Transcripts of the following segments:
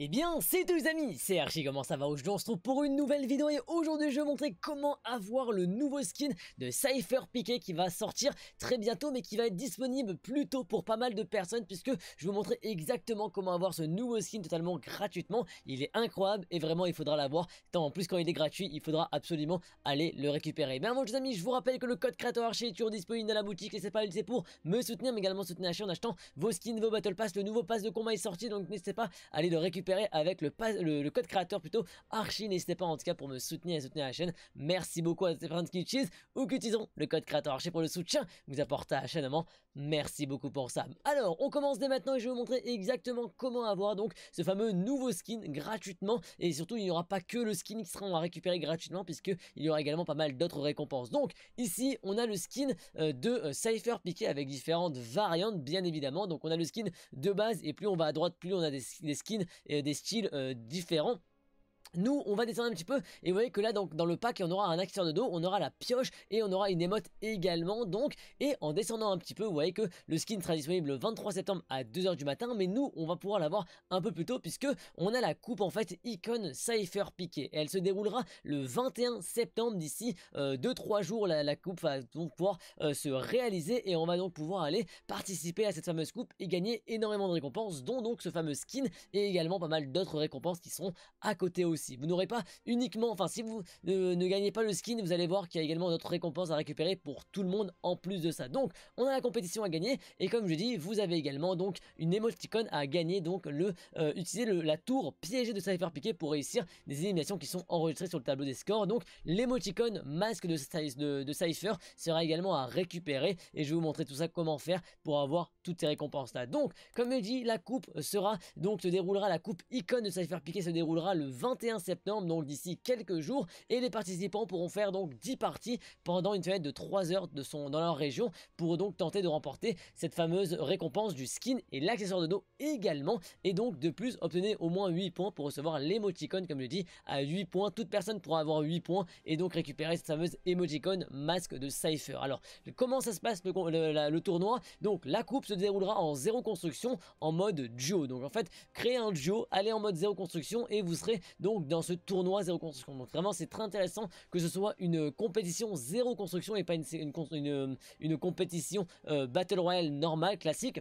Eh bien, c'est tous les amis, c'est Archi. comment ça va Aujourd'hui on se retrouve pour une nouvelle vidéo et aujourd'hui je vais vous montrer comment avoir le nouveau skin de Cypher Piqué qui va sortir très bientôt mais qui va être disponible plus tôt pour pas mal de personnes puisque je vais vous montrer exactement comment avoir ce nouveau skin totalement gratuitement. Il est incroyable et vraiment il faudra l'avoir, tant en plus quand il est gratuit il faudra absolument aller le récupérer. Mais avant les amis, je vous rappelle que le code créateur Archie est toujours disponible dans la boutique, et c'est pas c'est pour me soutenir mais également soutenir chaîne en achetant vos skins, vos battle pass, le nouveau pass de combat est sorti donc n'hésitez pas à aller le récupérer avec le, code créateur plutôt Archie. N'hésitez pas en tout cas pour me soutenir et soutenir la chaîne. Merci beaucoup à toutes les personnes qui utilisent ou qui utilisent le code créateur Archie pour le soutien vous apportez à la chaîne. Merci beaucoup pour ça. Alors, on commence dès maintenant et je vais vous montrer exactement comment avoir donc ce fameux nouveau skin gratuitement. Et surtout, il n'y aura pas que le skin qui sera à récupérer gratuitement puisqu'il y aura également pas mal d'autres récompenses. Donc, ici, on a le skin euh, de euh, Cypher piqué avec différentes variantes, bien évidemment. Donc, on a le skin de base et plus on va à droite, plus on a des, skins et euh, des styles différents. Nous, on va descendre un petit peu et vous voyez que là, donc, dans le pack, on aura un acteur de dos, on aura la pioche et on aura une émote également. Donc, et en descendant un petit peu, vous voyez que le skin sera disponible le 23 septembre à 2h du matin, mais nous, on va pouvoir l'avoir un peu plus tôt puisque on a la coupe en fait Icon Cypher Piqué. Et elle se déroulera le 21 septembre d'ici 2-3 euh, jours. La, coupe va donc pouvoir euh, se réaliser et on va donc pouvoir aller participer à cette fameuse coupe et gagner énormément de récompenses, dont donc ce fameux skin et également pas mal d'autres récompenses qui seront à côté aussi vous n'aurez pas uniquement, enfin si vous ne, gagnez pas le skin, vous allez voir qu'il y a également d'autres récompenses à récupérer pour tout le monde en plus de ça. Donc on a la compétition à gagner et comme je dis, vous avez également donc une émoticône à gagner, donc le euh, utiliser la tour piégée de Cypher Piqué pour réussir des éliminations qui sont enregistrées sur le tableau des scores. Donc l'émoticône masque de, de Cypher sera également à récupérer et je vais vous montrer tout ça comment faire pour avoir toutes ces récompenses là. Donc comme je dis, la coupe sera donc se déroulera la coupe icône de Cypher Piqué se déroulera le 21 septembre, donc d'ici quelques jours. Et les participants pourront faire donc 10 parties pendant une fenêtre de 3 heures de son, dans leur région pour donc tenter de remporter cette fameuse récompense du skin et l'accessoire de dos également. Et donc de plus, obtenez au moins 8 points pour recevoir l'émoticon comme je dis, à 8 points. Toute personne pourra avoir 8 points et donc récupérer cette fameuse émoticône masque de Cypher. Alors, comment ça se passe le, tournoi Donc, la coupe se déroulera en zéro construction en mode duo. Donc, en fait, créez un duo, allez en mode zéro construction et vous serez donc dans ce tournoi zéro construction. Donc vraiment c'est très intéressant que ce soit une euh, compétition zéro construction et pas une, euh, compétition euh, Battle Royale normale, classique.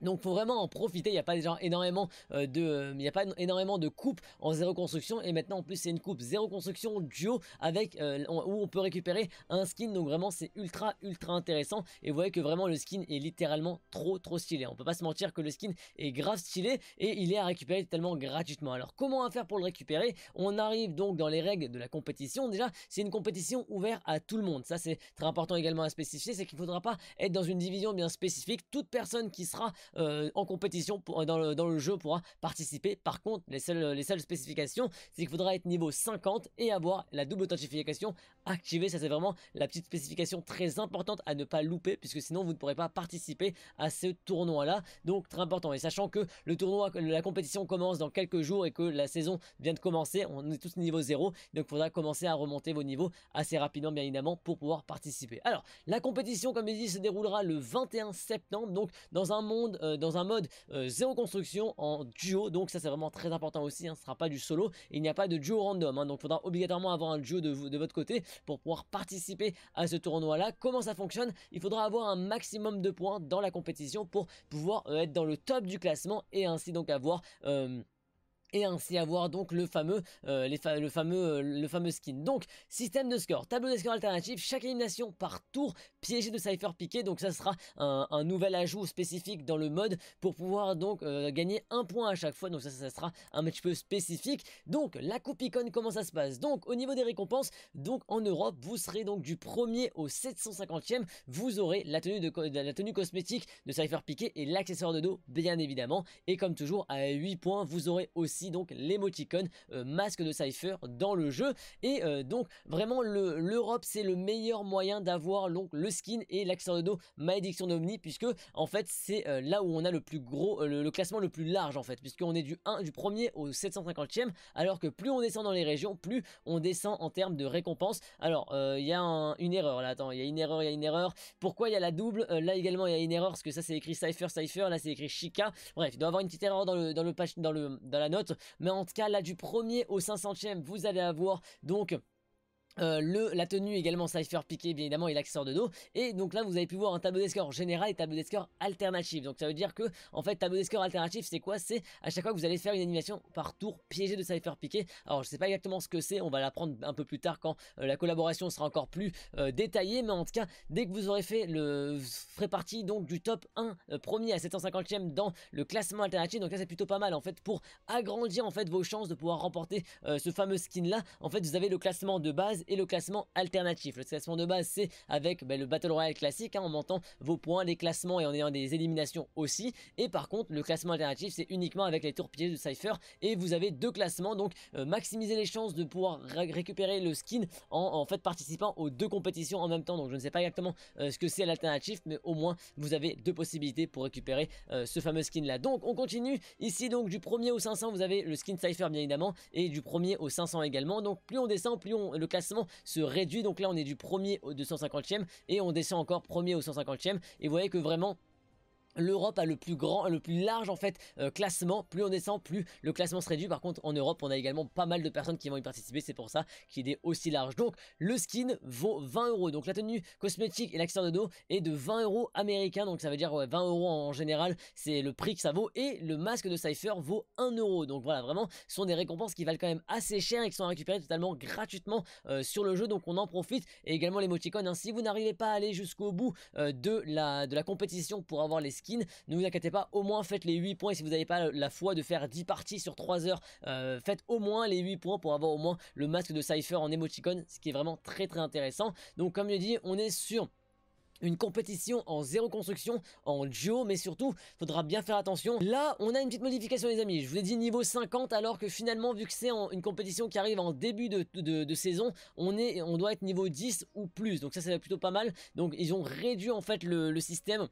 Donc faut vraiment en profiter, il n'y a pas déjà énormément euh, de euh, il n'y a pas énormément de coupes en zéro construction et maintenant en plus c'est une coupe zéro construction duo avec euh, où on peut récupérer un skin donc vraiment c'est ultra ultra intéressant et vous voyez que vraiment le skin est littéralement trop trop stylé. On peut pas se mentir que le skin est grave stylé et il est à récupérer tellement gratuitement. Alors comment on faire pour le récupérer On arrive donc dans les règles de la compétition. Déjà, c'est une compétition ouverte à tout le monde. Ça c'est très important également à spécifier, c'est qu'il ne faudra pas être dans une division bien spécifique. Toute personne qui sera euh, en compétition euh, dans, le, jeu pourra hein, participer. Par contre, les seules, les seules spécifications, c'est qu'il faudra être niveau 50 et avoir la double authentification activée. Ça, c'est vraiment la petite spécification très importante à ne pas louper, puisque sinon, vous ne pourrez pas participer à ce tournoi-là. Donc, très important. Et sachant que le tournoi, la compétition commence dans quelques jours et que la saison vient de commencer, on est tous niveau 0, donc il faudra commencer à remonter vos niveaux assez rapidement, bien évidemment, pour pouvoir participer. Alors, la compétition, comme je dit, se déroulera le 21 septembre, donc dans un monde euh, dans un mode euh, zéro construction en duo. Donc ça c'est vraiment très important aussi. Hein, ce ne sera pas du solo. Il n'y a pas de duo random. Hein. donc il faudra obligatoirement avoir un duo de, de votre côté pour pouvoir participer à ce tournoi-là. Comment ça fonctionne Il faudra avoir un maximum de points dans la compétition pour pouvoir euh, être dans le top du classement et ainsi donc avoir et ainsi avoir donc le fameux, euh, le, fameux euh, le fameux skin. Donc système de score, tableau de score alternatif chaque élimination par tour piégé de Cypher piqué, donc ça sera un, nouvel ajout spécifique dans le mode pour pouvoir donc euh, gagner un point à chaque fois, donc ça, ça, sera un match peu spécifique. Donc la coupe icône comment ça se passe Donc au niveau des récompenses, donc en Europe vous serez donc du 1er au 750e, vous aurez la tenue, de, la tenue cosmétique de Cypher piqué et l'accessoire de dos bien évidemment, et comme toujours à 8 points vous aurez aussi donc l'émoticône euh, masque de Cypher dans le jeu. Et euh, donc vraiment l'Europe c'est le meilleur moyen d'avoir donc le skin et l'accent de dos malédiction d'Omni puisque en fait c'est euh, là où on a le plus gros, le, classement le plus large en fait puisqu'on est du 1, du premier au 750e alors que plus on descend dans les régions plus on descend en termes de récompense. Alors il y a une erreur là, attends, il y a une erreur, il y a une erreur. Pourquoi il y a la double Là également il y a une erreur parce que ça c'est écrit Cypher Cypher, là c'est écrit Chica. Bref, il doit avoir une petite erreur dans le dans le dans le dans la note mais en tout cas, là, du premier au 500ème, vous allez avoir donc euh, le, la tenue également Cypher piqué bien évidemment et l'accessoire de dos et donc là vous avez pu voir un tableau des scores général et tableau des scores alternatif donc ça veut dire que en fait tableau des scores alternatif c'est quoi c'est à chaque fois que vous allez faire une animation par tour piégé de Cypher piqué alors je sais pas exactement ce que c'est on va l'apprendre un peu plus tard quand euh, la collaboration sera encore plus euh, détaillée mais en tout cas dès que vous aurez fait le ferez partie donc du top 1 premier à 750 e dans le classement alternatif donc là c'est plutôt pas mal en fait pour agrandir en fait vos chances de pouvoir remporter ce fameux skin là en fait vous avez le classement de base et le classement alternatif. Le classement de base, c'est avec ben, le Battle Royale classique, hein, en montant vos points, les classements et en ayant des éliminations aussi. Et par contre, le classement alternatif, c'est uniquement avec les tours de Cypher et vous avez deux classements. Donc, euh, maximiser les chances de pouvoir récupérer le skin en, fait participant aux deux compétitions en même temps. Donc, je ne sais pas exactement euh, ce que c'est l'alternatif, mais au moins, vous avez deux possibilités pour récupérer euh, ce fameux skin là. Donc, on continue. Ici, donc, du premier au 500, vous avez le skin Cypher, bien évidemment, et du premier au 500 également. Donc, plus on descend, plus on, le classement se réduit. Donc là, on est du premier au 250e et on descend encore premier au 150e. Et vous voyez que vraiment, L'Europe a le plus grand, le plus large en fait euh, classement. Plus on descend, plus le classement se réduit. Par contre, en Europe, on a également pas mal de personnes qui vont y participer. C'est pour ça qu'il est aussi large. Donc, le skin vaut 20 euros. Donc, la tenue cosmétique et l'accessoire de dos est de 20 euros américains. Donc, ça veut dire ouais, 20 euros en général, c'est le prix que ça vaut. Et le masque de Cypher vaut 1 euro. Donc, voilà, vraiment, ce sont des récompenses qui valent quand même assez cher et qui sont récupérées totalement gratuitement euh, sur le jeu. Donc, on en profite. Et également les Hein. Si vous n'arrivez pas à aller jusqu'au bout euh, de, la, de la compétition pour avoir les skins ne vous inquiétez pas, au moins faites les 8 points. Et si vous n'avez pas la foi de faire 10 parties sur 3 heures, euh, faites au moins les 8 points pour avoir au moins le masque de Cypher en émoticône, ce qui est vraiment très très intéressant. Donc comme je dit on est sur une compétition en zéro construction, en duo, mais surtout, faudra bien faire attention. Là, on a une petite modification les amis, je vous ai dit niveau 50, alors que finalement, vu que c'est une compétition qui arrive en début de, saison, on, est, on doit être niveau 10 ou plus, donc ça, c'est plutôt pas mal. Donc, ils ont réduit en fait le système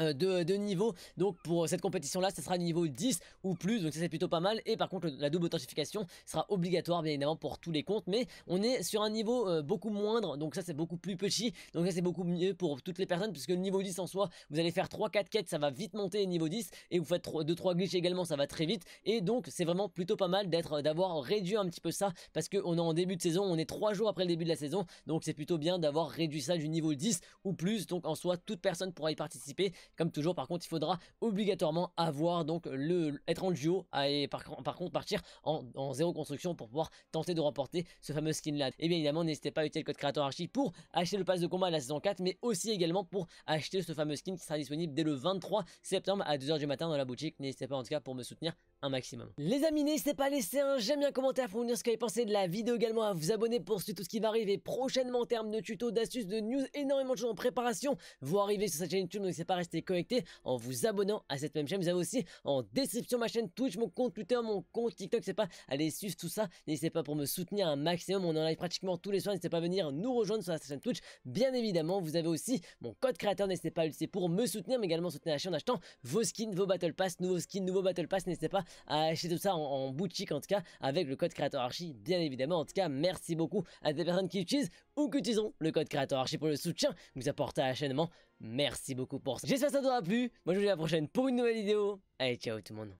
euh, de, niveau donc pour cette compétition là ce sera niveau 10 ou plus donc ça c'est plutôt pas mal et par contre la double authentification sera obligatoire bien évidemment pour tous les comptes mais on est sur un niveau euh, beaucoup moindre donc ça c'est beaucoup plus petit donc ça c'est beaucoup mieux pour toutes les personnes puisque le niveau 10 en soi vous allez faire 3-4 quêtes ça va vite monter niveau 10 et vous faites 2-3 glitches également ça va très vite et donc c'est vraiment plutôt pas mal d'être d'avoir réduit un petit peu ça parce qu'on est en début de saison on est 3 jours après le début de la saison donc c'est plutôt bien d'avoir réduit ça du niveau 10 ou plus donc en soi toute personne pourra y participer comme toujours, par contre, il faudra obligatoirement avoir donc le être en duo et par, contre partir en, zéro construction pour pouvoir tenter de remporter ce fameux skin là. Et bien évidemment, n'hésitez pas à utiliser le code créateur archi pour acheter le pass de combat à la saison 4, mais aussi également pour acheter ce fameux skin qui sera disponible dès le 23 septembre à 2h du matin dans la boutique. N'hésitez pas en tout cas pour me soutenir un maximum. Les amis, n'hésitez pas à laisser un j'aime bien, un commentaire pour me dire ce que vous avez pensé de la vidéo également, à vous abonner pour suivre tout ce qui va arriver prochainement en termes de tutos, d'astuces, de news, énormément de choses en préparation. Vous arriver sur cette chaîne YouTube, donc n'hésitez pas à rester connecté en vous abonnant à cette même chaîne. Vous avez aussi en description ma chaîne Twitch, mon compte Twitter, mon compte TikTok. C'est pas allez suivre tout ça. N'hésitez pas pour me soutenir un maximum. On en live pratiquement tous les soirs. N'hésitez pas à venir nous rejoindre sur la chaîne Twitch. Bien évidemment, vous avez aussi mon code créateur. N'hésitez pas à l'utiliser pour me soutenir, mais également soutenir la chaîne en achetant vos skins, vos battle pass, nouveaux skins, nouveaux battle pass. N'hésitez pas à acheter tout ça en, boutique en tout cas avec le code créateur archi. Bien évidemment, en tout cas, merci beaucoup à des personnes qui utilisent ou qu'utilisons le code créateur archi pour le soutien que vous apportez à la Merci beaucoup pour ça. J'espère que ça t'aura plu. Moi, je vous dis à la prochaine pour une nouvelle vidéo. Allez, ciao tout le monde.